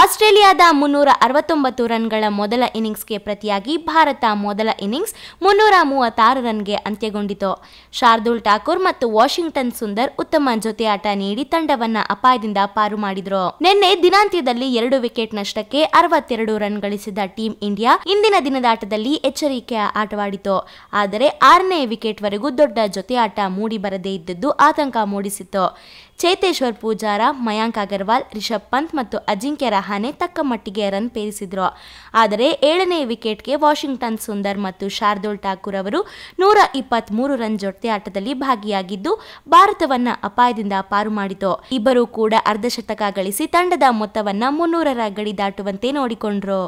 ಆಸ್ಟ್ರೇಲಿಯಾದ ಮುನ್ನೂರ ಅರವತ್ತೊಂಬತ್ತು ರನ್ಗಳ ಮೊದಲ ಇನ್ನಿಂಗ್ಸ್ಗೆ ಪ್ರತಿಯಾಗಿ ಭಾರತ ಮೊದಲ ಇನ್ನಿಂಗ್ಸ್ ಮುನ್ನೂರ ಮೂವತ್ತಾರು ರನ್ಗೆ ಅಂತ್ಯಗೊಂಡಿತು ಶಾರ್ದೂಲ್ ಠಾಕೂರ್ ಮತ್ತು ವಾಷಿಂಗ್ಟನ್ ಸುಂದರ್ ಉತ್ತಮ ಜೊತೆಯಾಟ ನೀಡಿ ತಂಡವನ್ನ ಅಪಾಯದಿಂದ ಪಾರು ಮಾಡಿದ್ರು ನಿನ್ನೆ ದಿನಾಂತ್ಯದಲ್ಲಿ ಎರಡು ವಿಕೆಟ್ ನಷ್ಟಕ್ಕೆ ಅರವತ್ತೆರಡು ರನ್ ಗಳಿಸಿದ ಟೀಂ ಇಂಡಿಯಾ ಇಂದಿನ ದಿನದ ಆಟದಲ್ಲಿ ಎಚ್ಚರಿಕೆಯ ಆಟವಾಡಿತು ಆದರೆ ಆರನೇ ವಿಕೆಟ್ವರೆಗೂ ದೊಡ್ಡ ಜೊತೆಯಾಟ ಮೂಡಿ ಬರದೇ ಇದ್ದದ್ದು ಆತಂಕ ಮೂಡಿಸಿತ್ತು ಚೇತೇಶ್ವರ್ ಪೂಜಾರ ಮಯಾಂಕ್ ಅಗರ್ವಾಲ್ ರಿಷಬ್ ಪಂತ್ ಮತ್ತು ಅಜಿಂಕ್ಯ ಹಾನೆ ತಕ್ಕ ಮಟ್ಟಿಗೆ ರನ್ ಪೇರಿಸಿದ್ರು ಆದರೆ ಏಳನೇ ವಿಕೆಟ್ಗೆ ವಾಷಿಂಗ್ಟನ್ ಸುಂದರ್ ಮತ್ತು ಶಾರ್ದೋಲ್ ಠಾಕೂರ್ ಅವರು ನೂರ ಇಪ್ಪತ್ತ್ಮೂರು ರನ್ ಜೊತೆ ಆಟದಲ್ಲಿ ಭಾಗಿಯಾಗಿದ್ದು ಭಾರತವನ್ನ ಅಪಾಯದಿಂದ ಪಾರು ಮಾಡಿತು ಇಬ್ಬರೂ ಕೂಡ ಅರ್ಧಶತಕ ಗಳಿಸಿ ತಂಡದ ಮೊತ್ತವನ್ನ ಮುನ್ನೂರರ ಗಡಿ ದಾಟುವಂತೆ ನೋಡಿಕೊಂಡ್ರು